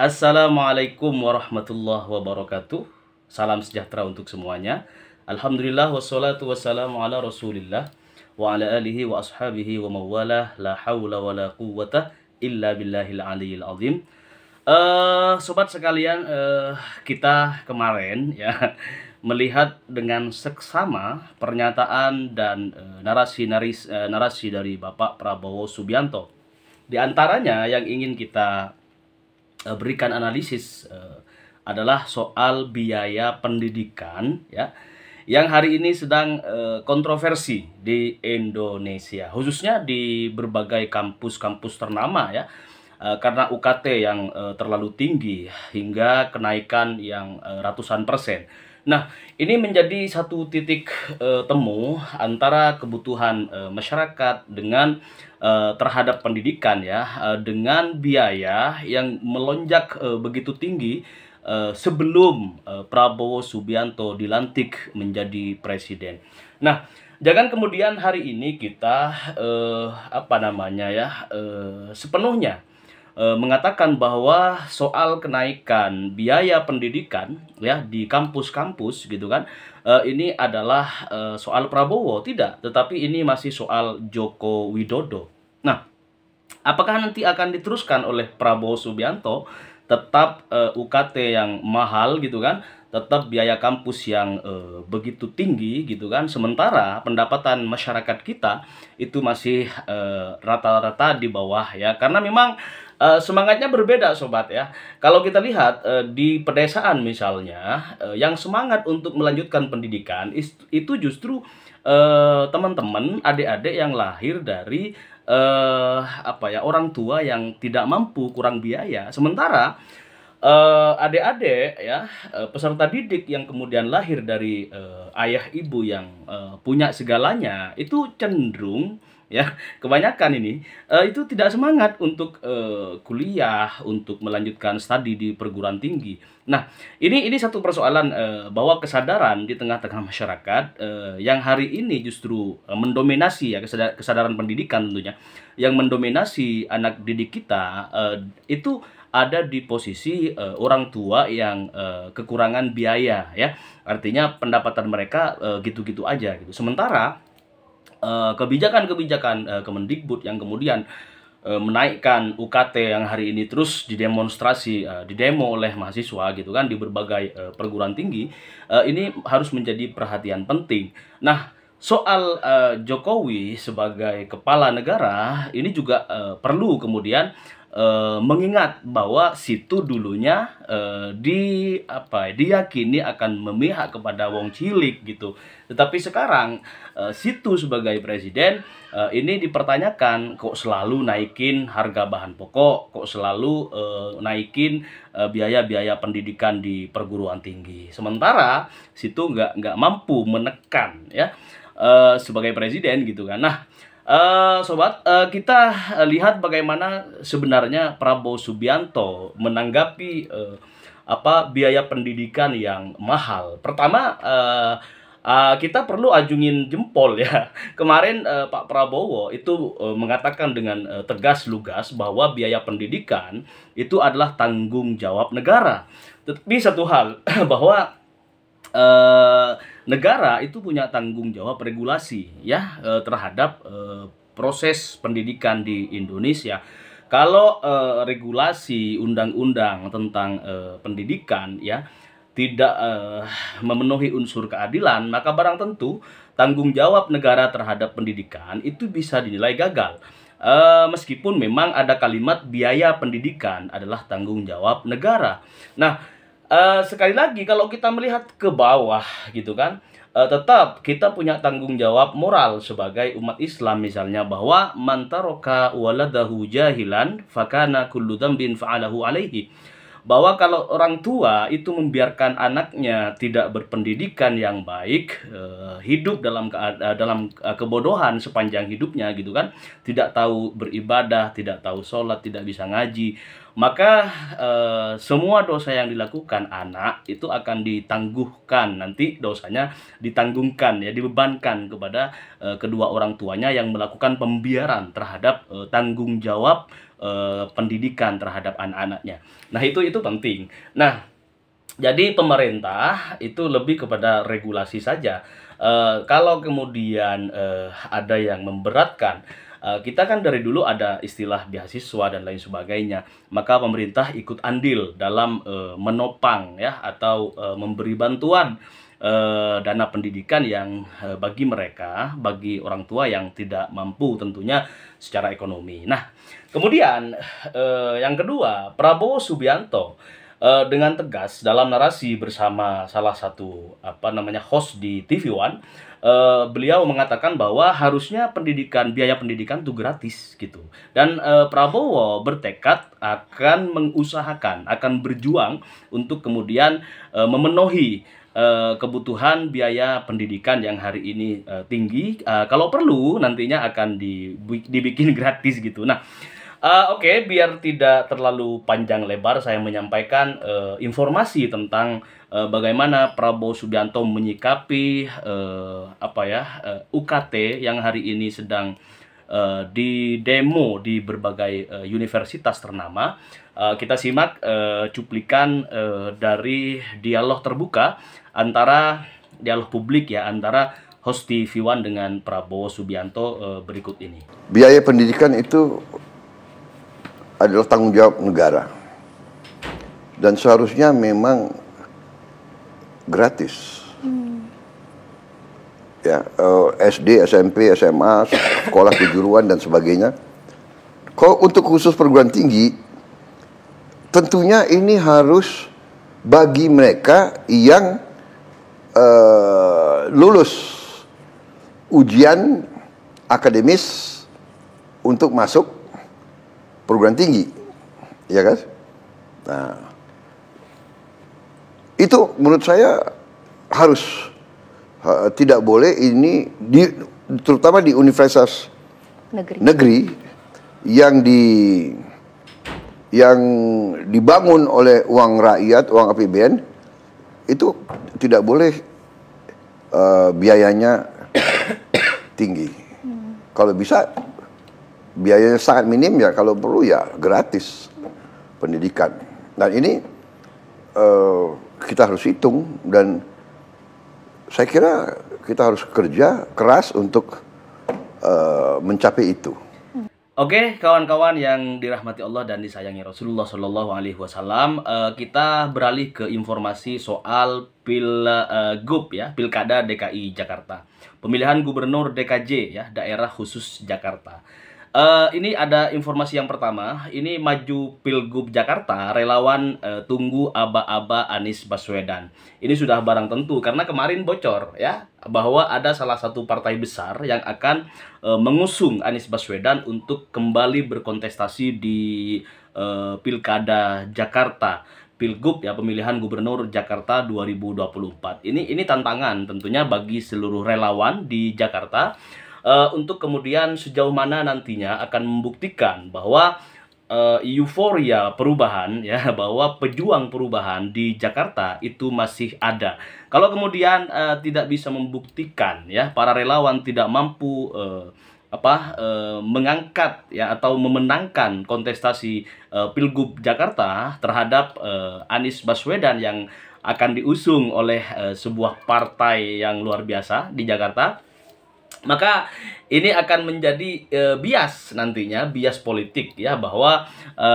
Assalamualaikum warahmatullahi wabarakatuh. Salam sejahtera untuk semuanya. Alhamdulillah wassalatu wassalamu ala Rasulillah wa ala alihi wa ashabihi wa mawalah la haula wa la quwata illa billahil aliyil azim. Uh, sobat sekalian, uh, kita kemarin ya melihat dengan seksama pernyataan dan uh, narasi naris, uh, narasi dari Bapak Prabowo Subianto. Di antaranya yang ingin kita Eh, berikan analisis uh, adalah soal biaya pendidikan ya yang hari ini sedang uh, kontroversi di Indonesia khususnya di berbagai kampus-kampus ternama ya uh, karena UKT yang uh, terlalu tinggi hingga kenaikan yang uh, ratusan persen Nah, ini menjadi satu titik uh, temu antara kebutuhan uh, masyarakat dengan uh, terhadap pendidikan ya, uh, dengan biaya yang melonjak uh, begitu tinggi uh, sebelum uh, Prabowo Subianto dilantik menjadi presiden. Nah, jangan kemudian hari ini kita uh, apa namanya ya uh, sepenuhnya E, mengatakan bahwa soal kenaikan biaya pendidikan ya di kampus-kampus gitu kan e, ini adalah e, soal Prabowo tidak tetapi ini masih soal Joko Widodo. Nah, apakah nanti akan diteruskan oleh Prabowo Subianto tetap UKT yang mahal gitu kan? tetap biaya kampus yang e, begitu tinggi gitu kan sementara pendapatan masyarakat kita itu masih rata-rata e, di bawah ya karena memang Eh, semangatnya berbeda sobat ya. Kalau kita lihat uh, di pedesaan misalnya, uh, yang semangat untuk melanjutkan pendidikan itu justru teman-teman, adik-adik yang lahir dari apa ya orang tua yang tidak mampu, kurang biaya. Sementara uh, adik-adik ya uh, peserta didik yang kemudian lahir dari uh, ayah ibu yang uh, punya segalanya itu cenderung ya kebanyakan ini uh, itu tidak semangat untuk uh, kuliah untuk melanjutkan studi di perguruan tinggi nah ini ini satu persoalan uh, bahwa kesadaran di tengah-tengah masyarakat uh, yang hari ini justru uh, mendominasi ya kesadaran, pendidikan tentunya yang mendominasi anak didik kita uh, itu ada di posisi uh, orang tua yang uh, kekurangan biaya ya. Artinya pendapatan mereka eh, gitu-gitu uh, aja gitu. Sementara kebijakan-kebijakan uh, uh, Kemendikbud yang kemudian menaikkan UKT yang hari ini terus didemonstrasi, uh, didemo oleh mahasiswa gitu kan di berbagai perguruan tinggi, ini harus menjadi perhatian penting. Nah, soal Jokowi sebagai kepala negara ini juga perlu kemudian Eh, mengingat bahwa situ dulunya uh, di apa ya, diyakini akan memihak kepada Wong Cilik gitu. Tetapi sekarang uh, situ sebagai presiden ini dipertanyakan kok selalu naikin harga bahan pokok, kok selalu naikin biaya-biaya pendidikan di perguruan tinggi. Sementara situ nggak nggak mampu menekan ya sebagai presiden gitu kan. Nah Eh, sobat, uh, kita lihat bagaimana sebenarnya Prabowo Subianto menanggapi uh, apa biaya pendidikan yang mahal. Pertama, uh, uh, kita perlu ajungin jempol ya. Kemarin uh, Pak Prabowo itu uh, mengatakan dengan uh, tegas lugas bahwa biaya pendidikan itu adalah tanggung jawab negara. Tetapi satu hal bahwa uh, negara itu punya tanggung jawab regulasi ya eh, terhadap eh, proses pendidikan di Indonesia. Kalau eh, regulasi undang-undang tentang pendidikan ya tidak memenuhi unsur keadilan, maka barang tentu tanggung jawab negara terhadap pendidikan itu bisa dinilai gagal. Uh, meskipun memang ada kalimat biaya pendidikan adalah tanggung jawab negara. Nah, uh, sekali lagi kalau kita melihat ke bawah gitu kan uh, tetap kita punya tanggung jawab moral sebagai umat Islam misalnya bahwa mantaroka waladahu jahilan fakana kullu bin fa'alahu alaihi bahwa kalau orang tua itu membiarkan anaknya tidak berpendidikan yang baik, eh, hidup dalam eh, dalam eh, kebodohan sepanjang hidupnya gitu kan, tidak tahu beribadah, tidak tahu sholat, tidak bisa ngaji, maka semua dosa yang dilakukan anak itu akan ditangguhkan nanti dosanya ditanggungkan ya dibebankan kepada kedua orang tuanya yang melakukan pembiaran terhadap tanggung jawab uh, pendidikan terhadap anak-anaknya. Nah, itu itu penting. Nah, jadi pemerintah itu lebih kepada regulasi saja. Uh, kalau kemudian uh, ada yang memberatkan Eh, kita kan dari dulu ada istilah beasiswa dan lain sebagainya. Maka pemerintah ikut andil dalam uh, menopang ya atau uh, memberi bantuan uh, dana pendidikan yang uh, bagi mereka, bagi orang tua yang tidak mampu tentunya secara ekonomi. Nah, kemudian uh, yang kedua, Prabowo Subianto uh, dengan tegas dalam narasi bersama salah satu apa namanya host di TV One, uh, beliau mengatakan bahwa harusnya pendidikan biaya pendidikan itu gratis gitu. Dan uh, Prabowo bertekad akan mengusahakan, akan berjuang untuk kemudian uh, memenuhi kebutuhan biaya pendidikan yang hari ini tinggi. kalau perlu nantinya akan dibikin gratis gitu. Nah. Uh, Oke, okay, biar tidak terlalu panjang lebar, saya menyampaikan uh, informasi tentang uh, bagaimana Prabowo Subianto menyikapi uh, apa ya uh, UKT yang hari ini sedang uh, di demo di berbagai uh, universitas ternama. Uh, kita simak uh, cuplikan uh, dari dialog terbuka antara dialog publik ya antara Hosti Viwan dengan Prabowo Subianto berikut ini. Biaya pendidikan itu adalah tanggung jawab negara. Dan seharusnya memang gratis. Hmm. Ya, uh, eh, SD, SMP, SMA, sekolah kejuruan dan sebagainya. Kalau untuk khusus perguruan tinggi, tentunya ini harus bagi mereka yang uh, lulus ujian akademis untuk masuk perguruan tinggi. Ya kan? Nah, itu menurut saya harus ha, tidak boleh ini di, terutama di universitas negeri. negeri yang di yang dibangun oleh uang rakyat, uang APBN itu tidak boleh uh, biayanya tinggi. Hmm. Kalau bisa biayanya sangat minim ya kalau perlu ya gratis pendidikan. Dan ini uh, kita harus hitung dan saya kira kita harus kerja keras untuk uh, mencapai itu. Oke, okay, kawan-kawan yang dirahmati Allah dan disayangi Rasulullah Shallallahu Alaihi Wasallam, eh, kita beralih ke informasi soal pilgub uh, ya, pilkada DKI Jakarta, pemilihan gubernur DKJ ya, daerah khusus Jakarta. Uh, ini ada informasi yang pertama. Ini maju pilgub Jakarta, relawan uh, tunggu aba-aba Anies Baswedan. Ini sudah barang tentu karena kemarin bocor ya bahwa ada salah satu partai besar yang akan uh, mengusung Anies Baswedan untuk kembali berkontestasi di uh, pilkada Jakarta. Pilgub ya pemilihan gubernur Jakarta 2024. Ini ini tantangan tentunya bagi seluruh relawan di Jakarta uh, untuk kemudian sejauh mana nantinya akan membuktikan bahwa uh, euforia perubahan ya bahwa pejuang perubahan di Jakarta itu masih ada. Kalau kemudian uh, tidak bisa membuktikan ya para relawan tidak mampu uh, apa e, mengangkat ya atau memenangkan kontestasi e, Pilgub Jakarta terhadap e, Anies Baswedan yang akan diusung oleh sebuah partai yang luar biasa di Jakarta maka ini akan menjadi e, bias nantinya bias politik ya bahwa e,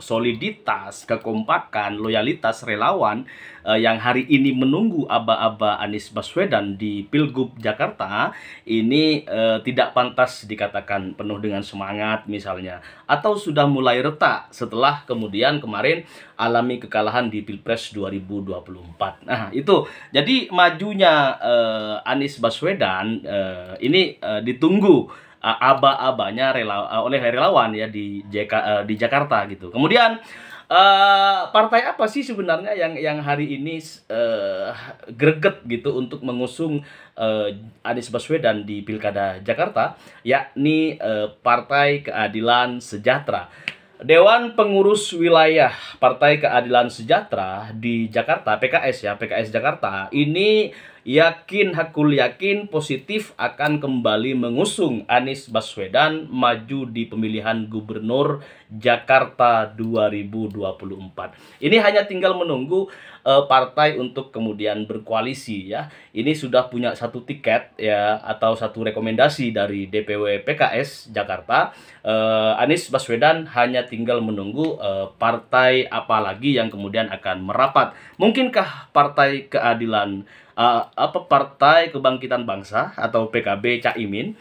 soliditas, kekompakan, loyalitas relawan uh, yang hari ini menunggu aba-aba Anies Baswedan di Pilgub Jakarta ini uh, tidak pantas dikatakan penuh dengan semangat misalnya atau sudah mulai retak setelah kemudian kemarin alami kekalahan di Pilpres 2024. Nah, itu. Jadi majunya uh, Anies Baswedan uh, ini uh, ditunggu Eh, aba-abanya rela eh, oleh relawan ya di JK, eh, di Jakarta gitu. Kemudian Uh, partai apa sih sebenarnya yang yang hari ini uh, greget gitu untuk mengusung uh, Anies Baswedan di Pilkada Jakarta yakni uh, Partai Keadilan Sejahtera. Dewan Pengurus Wilayah Partai Keadilan Sejahtera di Jakarta PKS ya PKS Jakarta ini Yakin hakul yakin positif akan kembali mengusung Anies Baswedan maju di pemilihan gubernur Jakarta 2024. Ini hanya tinggal menunggu uh, partai untuk kemudian berkoalisi ya. Ini sudah punya satu tiket ya atau satu rekomendasi dari DPW PKS Jakarta. Uh, Anies Baswedan hanya tinggal menunggu uh, partai apa lagi yang kemudian akan merapat. Mungkinkah Partai Keadilan uh, apa Partai Kebangkitan Bangsa atau PKB Caimin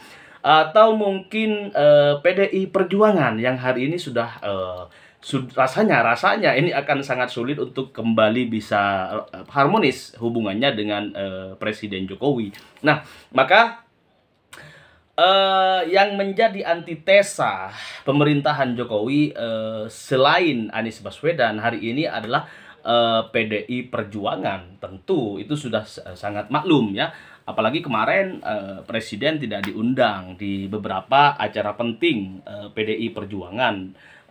atau mungkin uh, eh, PDI Perjuangan yang hari ini sudah uh, rasanya rasanya ini akan sangat sulit untuk kembali bisa harmonis hubungannya dengan uh, Presiden Jokowi. Nah, maka uh, yang menjadi antitesa pemerintahan Jokowi uh, selain Anies Baswedan hari ini adalah eh, PDI Perjuangan tentu itu sudah sangat maklum ya apalagi kemarin eh, presiden tidak diundang di beberapa acara penting eh, PDI Perjuangan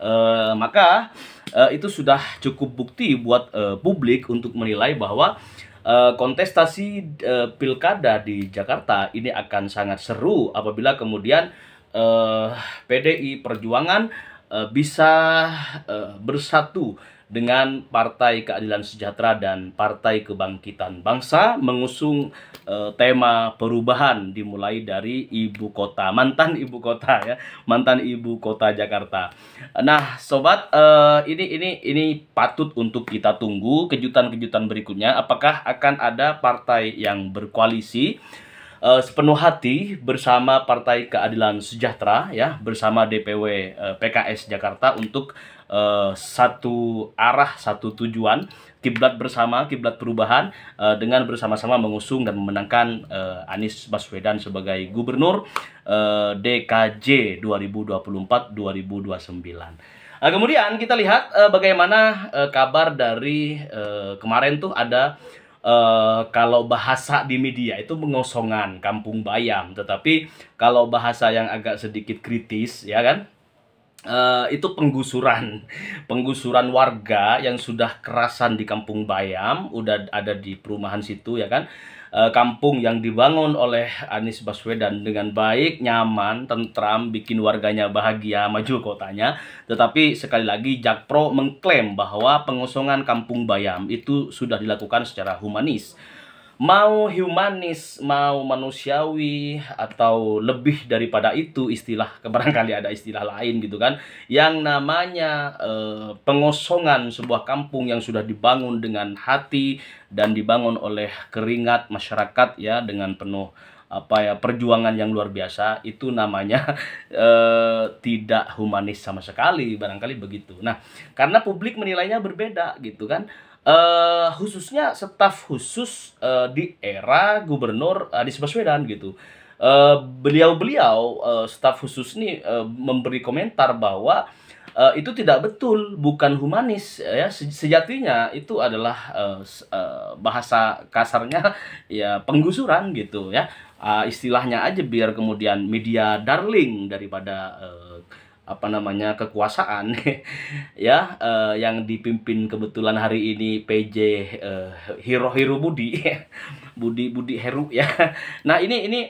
eh, maka eh, itu sudah cukup bukti buat eh, publik untuk menilai bahwa eh, kontestasi eh, pilkada di Jakarta ini akan sangat seru apabila kemudian eh, PDI Perjuangan eh, bisa eh, bersatu dengan Partai Keadilan Sejahtera dan Partai Kebangkitan Bangsa mengusung e, tema perubahan dimulai dari ibu kota mantan ibu kota ya mantan ibu kota Jakarta. Nah, sobat e, ini ini ini patut untuk kita tunggu kejutan-kejutan berikutnya apakah akan ada partai yang berkoalisi uh, sepenuh hati bersama Partai Keadilan Sejahtera ya bersama DPW uh, PKS Jakarta untuk uh, satu arah, satu tujuan, kiblat bersama, kiblat perubahan uh, dengan bersama-sama mengusung dan memenangkan uh, Anies Baswedan sebagai gubernur uh, DKJ 2024-2029. Nah, kemudian kita lihat uh, bagaimana uh, kabar dari uh, kemarin tuh ada Uh, kalau bahasa di media itu mengosongan kampung bayam tetapi kalau bahasa yang agak sedikit kritis ya kan Eh, itu penggusuran penggusuran warga yang sudah kerasan di Kampung Bayam udah ada di perumahan situ ya kan eh, kampung yang dibangun oleh Anies Baswedan dengan baik nyaman tentram bikin warganya bahagia maju kotanya tetapi sekali lagi Jakpro mengklaim bahwa pengosongan Kampung Bayam itu sudah dilakukan secara humanis mau humanis, mau manusiawi atau lebih daripada itu istilah barangkali ada istilah lain gitu kan yang namanya eh, pengosongan sebuah kampung yang sudah dibangun dengan hati dan dibangun oleh keringat masyarakat ya dengan penuh apa ya perjuangan yang luar biasa itu namanya e, tidak humanis sama sekali barangkali begitu. Nah, karena publik menilainya berbeda gitu kan uh, khususnya staf khusus uh, di era Gubernur Anies Baswedan gitu. Eh, beliau-beliau uh, uh, staf khusus ini uh, memberi komentar bahwa uh, itu tidak betul, bukan humanis ya sejatinya itu adalah uh, uh, bahasa kasarnya ya penggusuran gitu ya. Uh, istilahnya aja biar kemudian media darling daripada uh, apa namanya kekuasaan ya uh, yang dipimpin kebetulan hari ini PJ uh, eh, Hiro Hiro Budi Budi Budi Heru ya nah ini ini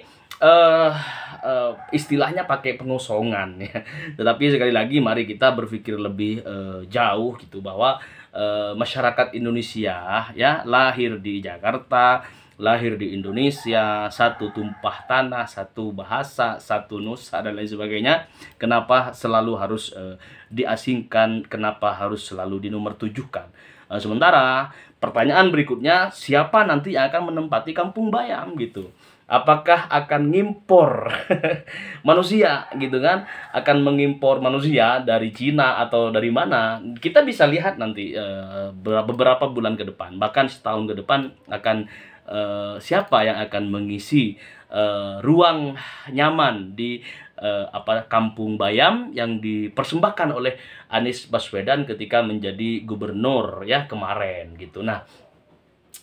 uh, uh, istilahnya pakai pengosongan ya tetapi sekali lagi mari kita berpikir lebih uh, jauh gitu bahwa uh, masyarakat Indonesia ya lahir di Jakarta lahir di Indonesia, satu tumpah tanah, satu bahasa, satu nusa dan lain sebagainya. Kenapa selalu harus e, diasingkan? Kenapa harus selalu tujuhkan? E, eh, sementara pertanyaan berikutnya, siapa nanti yang akan menempati kampung bayam gitu? Apakah akan ngimpor manusia gitu kan? Akan mengimpor manusia dari Cina atau dari mana? Kita bisa lihat nanti eh, beberapa bulan ke depan, bahkan setahun ke depan akan Eh, siapa yang akan mengisi uh, ruang nyaman di uh, apa kampung Bayam yang dipersembahkan oleh Anies Baswedan ketika menjadi gubernur ya kemarin gitu. Nah,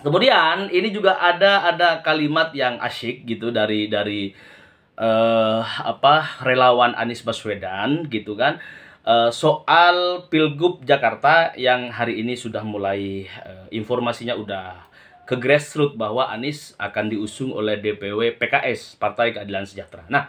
kemudian ini juga ada ada kalimat yang asyik gitu dari dari uh, apa relawan Anies Baswedan gitu kan. soal Pilgub Jakarta yang hari ini sudah mulai informasinya udah ke grassroots bahwa Anies akan diusung oleh DPW PKS Partai Keadilan Sejahtera. Nah,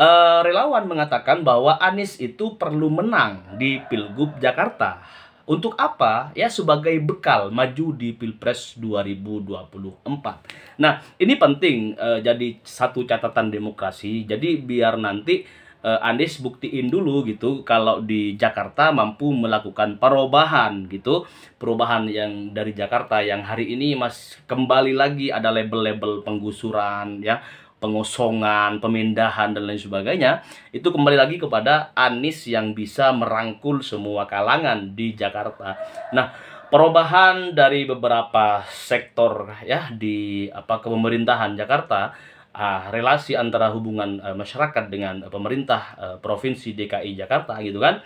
uh, relawan mengatakan bahwa Anies itu perlu menang di Pilgub Jakarta. Untuk apa? Ya sebagai bekal maju di Pilpres 2024. Nah, ini penting uh, jadi satu catatan demokrasi. Jadi biar nanti uh, eh, Anies buktiin dulu gitu kalau di Jakarta mampu melakukan perubahan gitu perubahan yang dari Jakarta yang hari ini mas kembali lagi ada label-label penggusuran ya pengosongan, pemindahan dan lain sebagainya itu kembali lagi kepada Anies yang bisa merangkul semua kalangan di Jakarta. Nah, perubahan dari beberapa sektor ya di apa kepemerintahan Jakarta uh, relasi antara hubungan uh, masyarakat dengan uh, pemerintah uh, provinsi DKI Jakarta gitu kan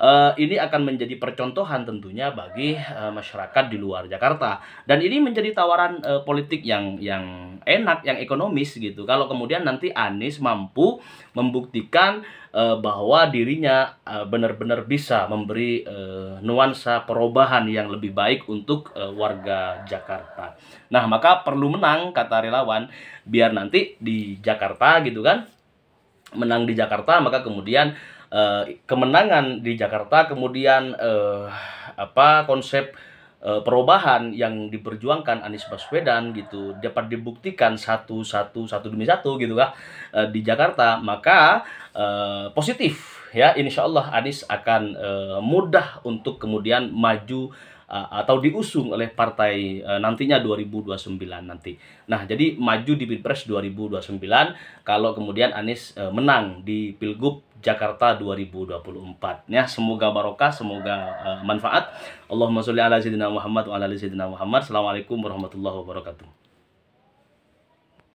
Eh, ini akan menjadi percontohan tentunya bagi uh, masyarakat di luar Jakarta dan ini menjadi tawaran uh, politik yang yang enak yang ekonomis gitu kalau kemudian nanti Anies mampu membuktikan uh, bahwa dirinya uh, benar-benar bisa memberi uh, nuansa perubahan yang lebih baik untuk uh, warga Jakarta. Nah, maka perlu menang kata relawan biar nanti di Jakarta gitu kan menang di Jakarta maka kemudian uh, kemenangan di Jakarta kemudian uh, apa konsep uh, perubahan yang diperjuangkan Anies Baswedan gitu dapat dibuktikan satu satu satu demi satu gitu kan uh, di Jakarta maka uh, positif ya Insya Allah Anies akan uh, mudah untuk kemudian maju atau diusung oleh partai uh, nantinya 2029 nanti. Nah, jadi maju di Pilpres 2029 kalau kemudian Anies e, menang di Pilgub Jakarta 2024. Ya, semoga barokah, semoga e, manfaat. Allahumma sholli ala sayyidina Muhammad wa ala sayyidina Muhammad. Assalamualaikum warahmatullahi wabarakatuh.